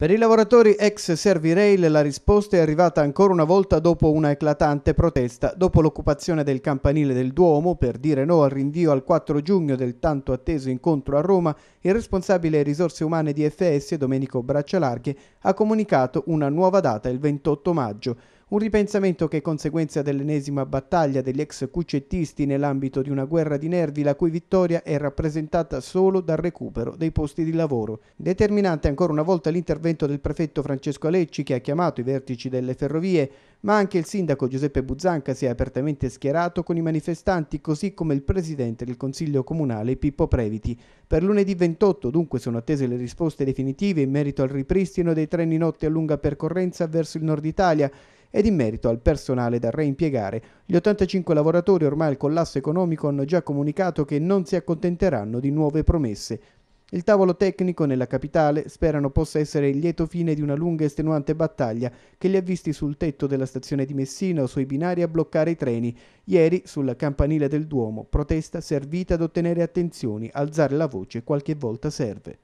Per i lavoratori ex Servirail la risposta è arrivata ancora una volta dopo una eclatante protesta, dopo l'occupazione del campanile del Duomo per dire no al rinvio al 4 giugno del tanto atteso incontro a Roma, il responsabile risorse umane di FS, Domenico Braccialarghe, ha comunicato una nuova data il 28 maggio. Un ripensamento che è conseguenza dell'ennesima battaglia degli ex cucettisti nell'ambito di una guerra di nervi la cui vittoria è rappresentata solo dal recupero dei posti di lavoro. Determinante ancora una volta l'intervento del prefetto Francesco Alecci che ha chiamato i vertici delle ferrovie, ma anche il sindaco Giuseppe Buzzanca si è apertamente schierato con i manifestanti, così come il presidente del Consiglio Comunale Pippo Previti. Per lunedì 28 dunque sono attese le risposte definitive in merito al ripristino dei treni notte a lunga percorrenza verso il nord Italia ed in merito al personale da reimpiegare. Gli 85 lavoratori ormai al collasso economico hanno già comunicato che non si accontenteranno di nuove promesse. Il tavolo tecnico nella capitale sperano possa essere il lieto fine di una lunga e estenuante battaglia che li ha visti sul tetto della stazione di Messina o sui binari a bloccare i treni. Ieri, sul campanile del Duomo, protesta servita ad ottenere attenzioni, alzare la voce qualche volta serve.